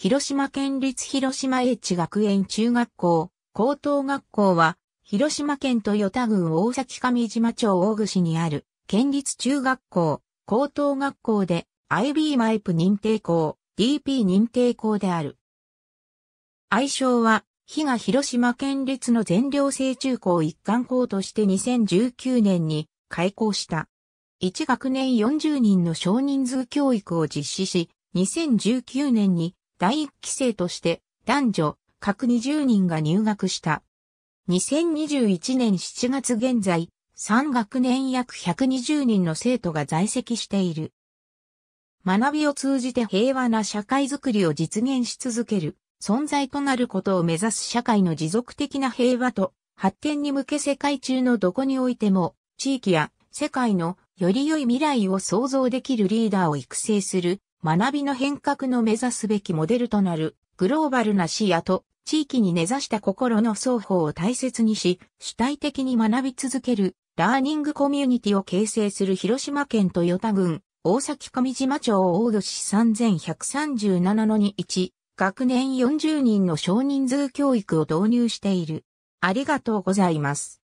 広島県立広島英知学園中学校、高等学校は、広島県豊田郡大崎上島町大串にある、県立中学校、高等学校で、IB マイプ認定校、DP 認定校である。愛称は、日が広島県立の全寮制中高一貫校として2019年に開校した。1学年40人の少人数教育を実施し、2019年に第一期生として男女各20人が入学した。2021年7月現在、3学年約120人の生徒が在籍している。学びを通じて平和な社会づくりを実現し続ける存在となることを目指す社会の持続的な平和と発展に向け世界中のどこにおいても地域や世界のより良い未来を創造できるリーダーを育成する学びの変革の目指すべきモデルとなる、グローバルな視野と、地域に根ざした心の双方を大切にし、主体的に学び続ける、ラーニングコミュニティを形成する広島県豊田郡、大崎上島町大土市3137の2-1、学年40人の少人数教育を導入している。ありがとうございます。